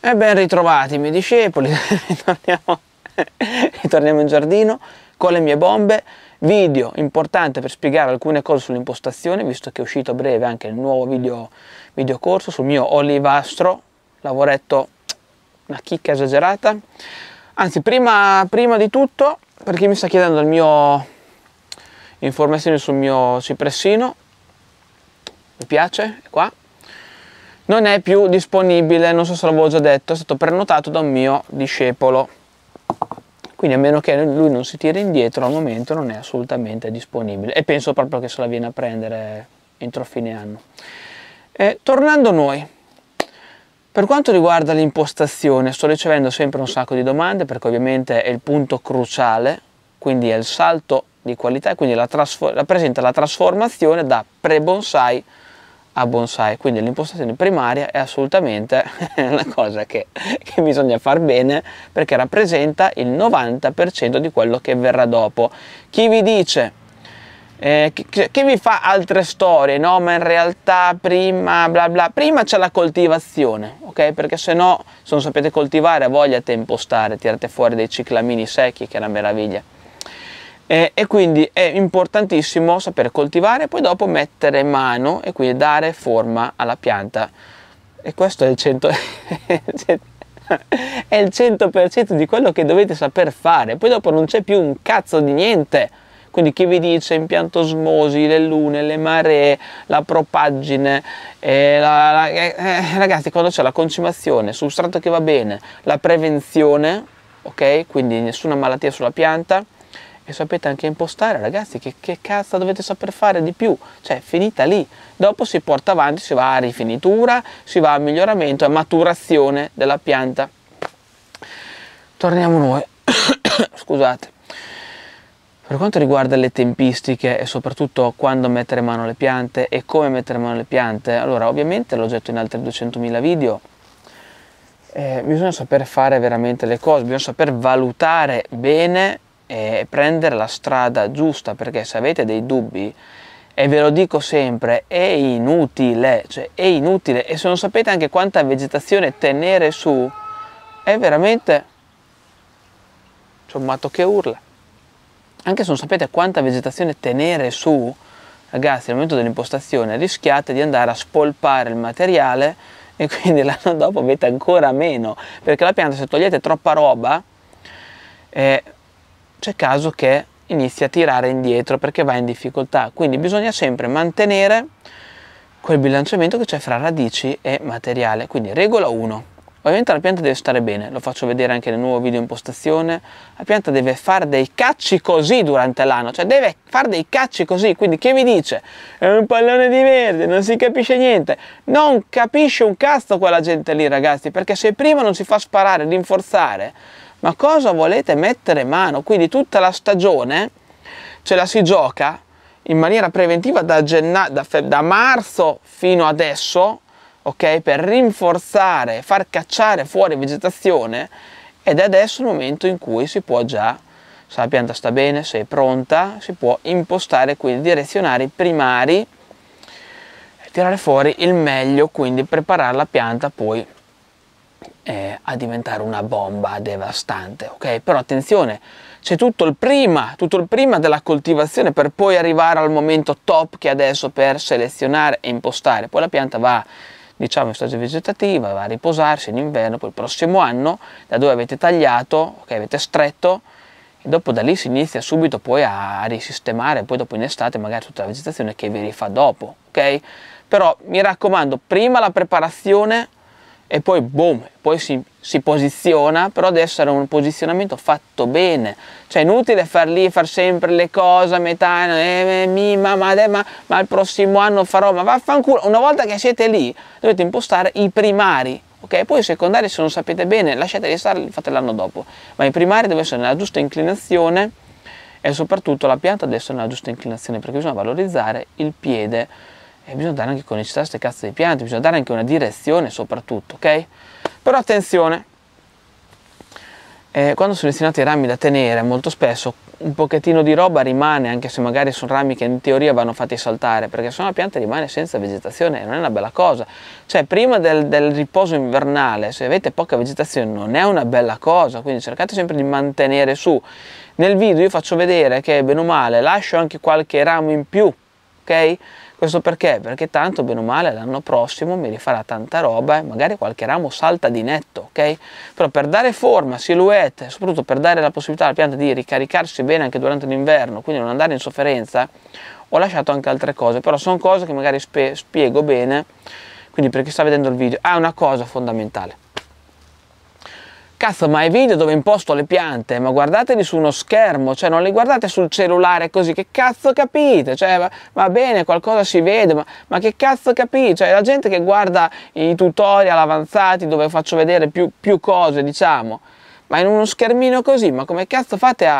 E ben ritrovati miei discepoli, ritorniamo, ritorniamo, in giardino con le mie bombe, video importante per spiegare alcune cose sull'impostazione, visto che è uscito a breve anche il nuovo video, video corso sul mio olivastro, lavoretto una chicca esagerata, anzi prima, prima di tutto, per chi mi sta chiedendo il mio informazioni sul mio cipressino, mi piace, è qua, non è più disponibile, non so se l'avevo già detto, è stato prenotato da un mio discepolo. Quindi a meno che lui non si tira indietro, al momento non è assolutamente disponibile e penso proprio che se la viene a prendere entro fine anno. E, tornando a noi, per quanto riguarda l'impostazione, sto ricevendo sempre un sacco di domande perché ovviamente è il punto cruciale, quindi è il salto di qualità, quindi la rappresenta la trasformazione da pre-bonsai a bonsai quindi l'impostazione primaria è assolutamente una cosa che, che bisogna far bene perché rappresenta il 90% di quello che verrà dopo chi vi dice eh, che, che, vi fa altre storie, no? Ma in realtà prima bla bla, prima c'è la coltivazione, ok? Perché se no, se non sapete coltivare, a voglia te impostare, tirate fuori dei ciclamini secchi, che è una meraviglia eh, e quindi è importantissimo sapere coltivare e poi dopo mettere mano e quindi dare forma alla pianta e questo è il 100%, è il 100% di quello che dovete saper fare poi dopo non c'è più un cazzo di niente quindi chi vi dice impiantosmosi, le lune, le maree, la propaggine, eh, la, la, eh, eh ragazzi quando c'è la concimazione, substrato che va bene, la prevenzione, ok? Quindi nessuna malattia sulla pianta, e sapete anche impostare, ragazzi, che, che cazzo dovete saper fare di più? Cioè, finita lì. Dopo si porta avanti, si va a rifinitura, si va a miglioramento e maturazione della pianta. Torniamo noi. Scusate. Per quanto riguarda le tempistiche e soprattutto quando mettere mano alle piante e come mettere mano alle piante, allora ovviamente l'ho detto in altri 200.000 video, eh, bisogna saper fare veramente le cose, bisogna saper valutare bene e prendere la strada giusta perché se avete dei dubbi e ve lo dico sempre è inutile cioè è inutile e se non sapete anche quanta vegetazione tenere su è veramente c'è un matto che urla anche se non sapete quanta vegetazione tenere su ragazzi al momento dell'impostazione rischiate di andare a spolpare il materiale e quindi l'anno dopo avete ancora meno perché la pianta se togliete troppa roba eh, c'è caso che inizi a tirare indietro perché va in difficoltà. Quindi bisogna sempre mantenere quel bilanciamento che c'è fra radici e materiale. Quindi regola 1. Ovviamente la pianta deve stare bene, lo faccio vedere anche nel nuovo video impostazione. La pianta deve fare dei cacci così durante l'anno, cioè deve fare dei cacci così. Quindi chi mi dice è un pallone di verde, non si capisce niente, non capisce un cazzo quella gente lì ragazzi, perché se prima non si fa sparare, rinforzare, ma cosa volete mettere in mano? Quindi tutta la stagione ce la si gioca in maniera preventiva da, genna- da, fe- da marzo fino adesso, ok? Per rinforzare, far cacciare fuori vegetazione ed è adesso il momento in cui si può già, se la pianta sta bene, se è pronta, si può impostare quindi direzionare i primari e tirare fuori il meglio, quindi preparare la pianta poi eh, a diventare una bomba devastante, ok? Però attenzione, c'è tutto il prima, tutto il prima della coltivazione per poi arrivare al momento top che adesso per selezionare e impostare. Poi la pianta va diciamo in stagione vegetativa, va a riposarsi in inverno, poi il prossimo anno da dove avete tagliato, okay, avete stretto e dopo da lì si inizia subito poi a risistemare, poi dopo in estate magari tutta la vegetazione che vi rifà dopo, ok? Però mi raccomando, prima la preparazione e poi boom, poi si, si, posiziona, però deve essere un posizionamento fatto bene, cioè è inutile far lì, far sempre le cose a metà, eh, eh mi, ma, ma, ma, ma il prossimo anno farò, ma vaffanculo, una volta che siete lì dovete impostare i primari, ok? Poi i secondari se non sapete bene lasciateli stare, li fate l'anno dopo, ma i primari devono essere nella giusta inclinazione e soprattutto la pianta deve essere nella giusta inclinazione perché bisogna valorizzare il piede e bisogna dare anche conicità a queste cazzo di piante, bisogna dare anche una direzione soprattutto, ok? Però attenzione, eh, quando sono destinati i rami da tenere, molto spesso un pochettino di roba rimane, anche se magari sono rami che in teoria vanno fatti saltare, perché sennò la pianta rimane senza vegetazione non è una bella cosa. Cioè, prima del, del, riposo invernale, se avete poca vegetazione, non è una bella cosa, quindi cercate sempre di mantenere su. Nel video io faccio vedere che, bene o male, lascio anche qualche ramo in più, ok? Questo perché? Perché tanto bene o male l'anno prossimo mi rifarà tanta roba e magari qualche ramo salta di netto, ok? Però per dare forma, silhouette, soprattutto per dare la possibilità alla pianta di ricaricarsi bene anche durante l'inverno, quindi non andare in sofferenza, ho lasciato anche altre cose, però sono cose che magari spiego bene, quindi per chi sta vedendo il video, ah una cosa fondamentale, Cazzo, ma i video dove imposto le piante, ma guardateli su uno schermo, cioè non li guardate sul cellulare così, che cazzo capite? Cioè, va, va bene, qualcosa si vede, ma, ma, che cazzo capite? Cioè, la gente che guarda i tutorial avanzati dove faccio vedere più, più cose, diciamo, ma in uno schermino così, ma come cazzo fate a,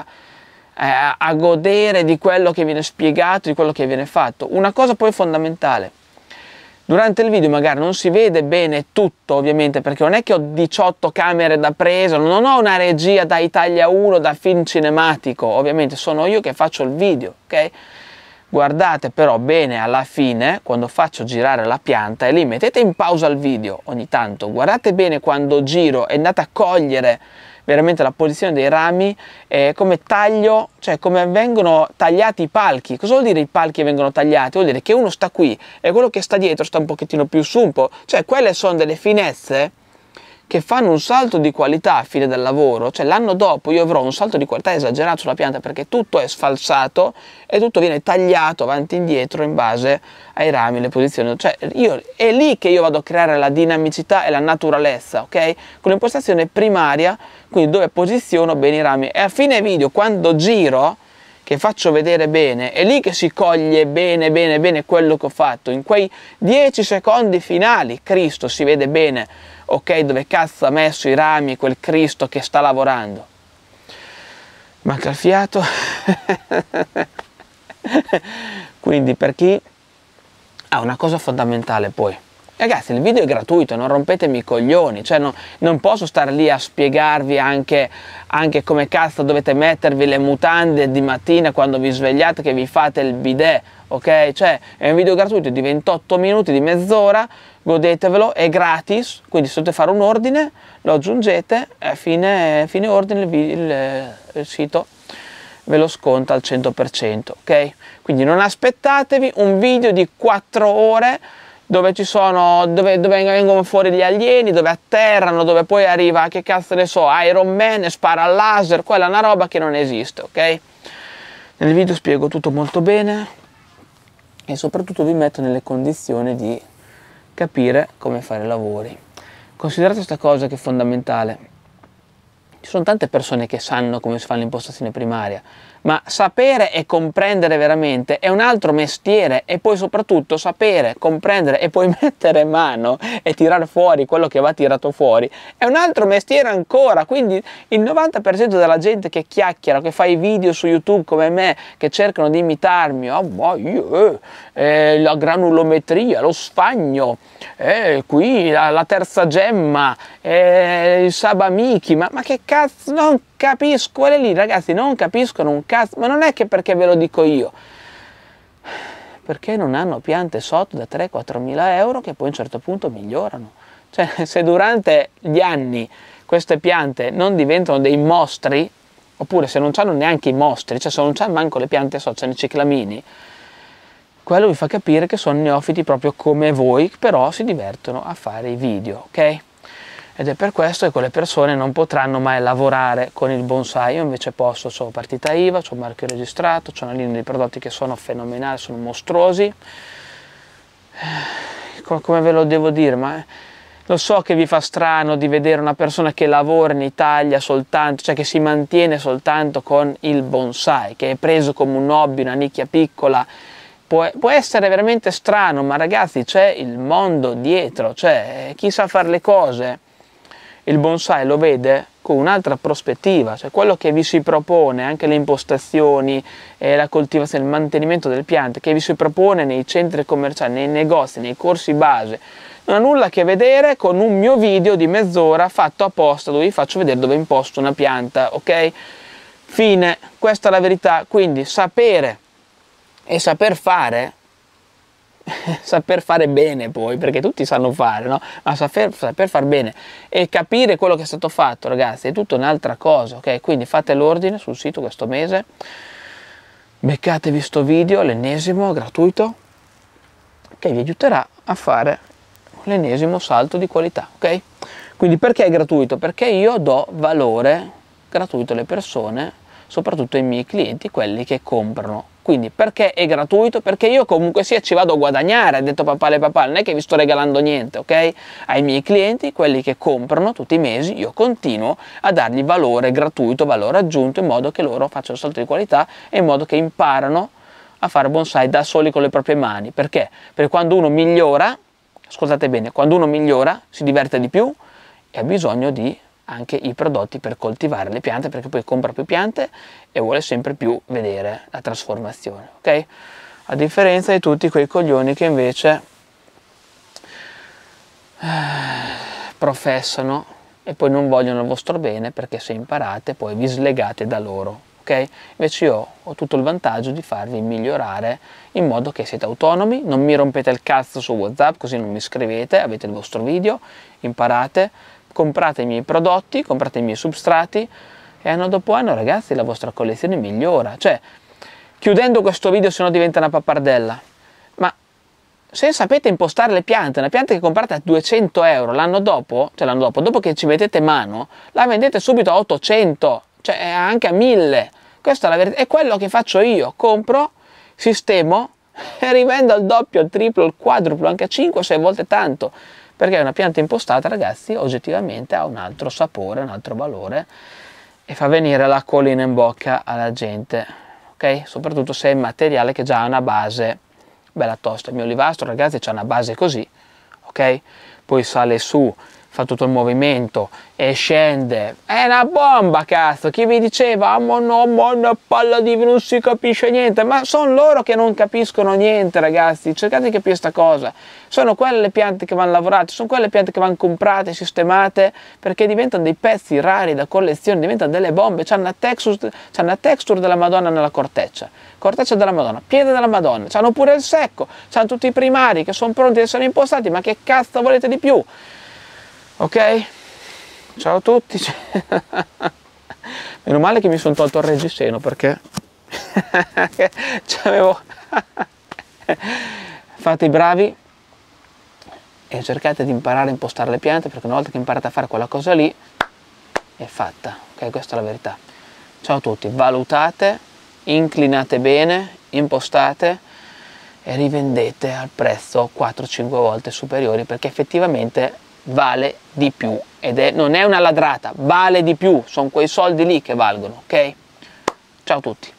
a, eh, a godere di quello che viene spiegato, di quello che viene fatto? Una cosa poi fondamentale, Durante il video magari non si vede bene tutto ovviamente perché non è che ho 18 camere da presa, non ho una regia da Italia 1, da film cinematico, ovviamente sono io che faccio il video, ok? Guardate però bene alla fine quando faccio girare la pianta e lì mettete in pausa il video ogni tanto, guardate bene quando giro e andate a cogliere veramente la posizione dei rami, eh, come taglio, cioè come vengono tagliati i palchi. Cosa vuol dire i palchi vengono tagliati? Vuol dire che uno sta qui e quello che sta dietro sta un pochettino più su un po'. Cioè quelle sono delle finezze che fanno un salto di qualità a fine del lavoro, cioè l'anno dopo io avrò un salto di qualità esagerato sulla pianta perché tutto è sfalsato e tutto viene tagliato avanti e indietro in base ai rami, le posizioni, cioè io, è lì che io vado a creare la dinamicità e la naturalezza, ok? Con l'impostazione primaria, quindi dove posiziono bene i rami e a fine video quando giro che faccio vedere bene, è lì che si coglie bene, bene, bene quello che ho fatto. In quei 10 secondi finali Cristo si vede bene, ok, dove cazzo ha messo i rami quel Cristo che sta lavorando. Manca il fiato. Quindi per chi ha ah, una cosa fondamentale poi Ragazzi il video è gratuito, non rompetemi i coglioni, cioè no, non posso star lì a spiegarvi anche, anche, come cazzo dovete mettervi le mutande di mattina quando vi svegliate che vi fate il bidet, ok? Cioè è un video gratuito di 28 minuti, di mezz'ora, godetevelo, è gratis, quindi se dovete fare un ordine lo aggiungete e a fine, fine, ordine il, il, il sito ve lo sconta al 100%, ok? Quindi non aspettatevi un video di 4 ore dove ci sono, dove, dove, vengono fuori gli alieni, dove atterrano, dove poi arriva, che cazzo ne so, Iron Man e spara al laser, quella è una roba che non esiste, ok? Nel video spiego tutto molto bene e soprattutto vi metto nelle condizioni di capire come fare i lavori. Considerate questa cosa che è fondamentale. Ci sono tante persone che sanno come si fa l'impostazione primaria, ma sapere e comprendere veramente è un altro mestiere e poi soprattutto sapere, comprendere e poi mettere mano e tirare fuori quello che va tirato fuori è un altro mestiere ancora, quindi il 90% della gente che chiacchiera, che fa i video su YouTube come me, che cercano di imitarmi, oh, ma io, eh, eh la granulometria, lo sfagno, eh, qui la, la, terza gemma, eh, il sabamichi, ma, ma che cazzo, non capisco, quelle lì ragazzi non capiscono un cazzo, ma non è che perché ve lo dico io, perché non hanno piante sotto da 3-4 mila euro che poi a un certo punto migliorano. Cioè se durante gli anni queste piante non diventano dei mostri, oppure se non hanno neanche i mostri, cioè se non hanno manco le piante sotto, c'hanno i ciclamini, quello vi fa capire che sono neofiti proprio come voi, però si divertono a fare i video, ok? ed è per questo che quelle persone non potranno mai lavorare con il bonsai, io invece posso, ho partita IVA, ho un marchio registrato, ho una linea di prodotti che sono fenomenali, sono mostruosi, eh, come ve lo devo dire, ma eh, lo so che vi fa strano di vedere una persona che lavora in Italia soltanto, cioè che si mantiene soltanto con il bonsai, che è preso come un hobby, una nicchia piccola, può, può essere veramente strano, ma ragazzi c'è il mondo dietro, cioè eh, chi sa fare le cose il bonsai lo vede con un'altra prospettiva, cioè quello che vi si propone, anche le impostazioni, eh, la coltivazione, il mantenimento delle piante, che vi si propone nei centri commerciali, nei negozi, nei corsi base, non ha nulla a che vedere con un mio video di mezz'ora fatto apposta dove vi faccio vedere dove imposto una pianta, ok? Fine, questa è la verità, quindi sapere e saper fare saper fare bene poi, perché tutti sanno fare, no? ma saper, saper far bene e capire quello che è stato fatto, ragazzi, è tutta un'altra cosa, ok? Quindi fate l'ordine sul sito questo mese, beccatevi sto video, l'ennesimo, gratuito, che vi aiuterà a fare l'ennesimo salto di qualità, ok? Quindi perché è gratuito? Perché io do valore gratuito alle persone soprattutto ai miei clienti, quelli che comprano. Quindi perché è gratuito? Perché io comunque sia ci vado a guadagnare, ha detto papale papale, non è che vi sto regalando niente, ok? Ai miei clienti, quelli che comprano tutti i mesi, io continuo a dargli valore gratuito, valore aggiunto, in modo che loro facciano il salto di qualità e in modo che imparano a fare bonsai da soli con le proprie mani. Perché? Perché quando uno migliora, ascoltate bene, quando uno migliora si diverte di più e ha bisogno di anche i prodotti per coltivare le piante perché poi compra più piante e vuole sempre più vedere la trasformazione, ok? A differenza di tutti quei coglioni che invece eh, professano e poi non vogliono il vostro bene perché se imparate poi vi slegate da loro, ok? Invece io ho tutto il vantaggio di farvi migliorare in modo che siete autonomi, non mi rompete il cazzo su WhatsApp così non mi scrivete, avete il vostro video, imparate comprate i miei prodotti, comprate i miei substrati e anno dopo anno ragazzi la vostra collezione migliora. Cioè, chiudendo questo video se no diventa una pappardella, ma se sapete impostare le piante, una pianta che comprate a 200 euro l'anno dopo, cioè l'anno dopo, dopo che ci mettete mano, la vendete subito a 800, cioè eh, anche a 1000. Questa è la verità, è quello che faccio io, compro, sistemo e rivendo al doppio, al triplo, al quadruplo, anche a 5 6 volte tanto perché una pianta impostata ragazzi oggettivamente ha un altro sapore, un altro valore e fa venire l'acquolina in bocca alla gente, ok? Soprattutto se è un materiale che già ha una base bella tosta. Il mio olivastro ragazzi c'è una base così, ok? Poi sale su fa tutto il movimento e scende. È una bomba, cazzo! Chi vi diceva, ah, ma no, ma una palla di non si capisce niente. Ma sono loro che non capiscono niente, ragazzi. Cercate di capire questa cosa. Sono quelle le piante che vanno lavorate, sono quelle le piante che vanno comprate, sistemate, perché diventano dei pezzi rari da collezione, diventano delle bombe. C'hanno una texture, texture della Madonna nella corteccia. Corteccia della Madonna, piede della Madonna. C'hanno pure il secco, c'hanno tutti i primari che sono pronti ad essere impostati, ma che cazzo volete di più? ok ciao a tutti meno male che mi sono tolto il reggiseno perché c'avevo fate i bravi e cercate di imparare a impostare le piante perché una volta che imparate a fare quella cosa lì è fatta ok questa è la verità ciao a tutti valutate inclinate bene impostate e rivendete al prezzo 4-5 volte superiori perché effettivamente vale di più ed è, non è una ladrata, vale di più, sono quei soldi lì che valgono, ok? Ciao a tutti.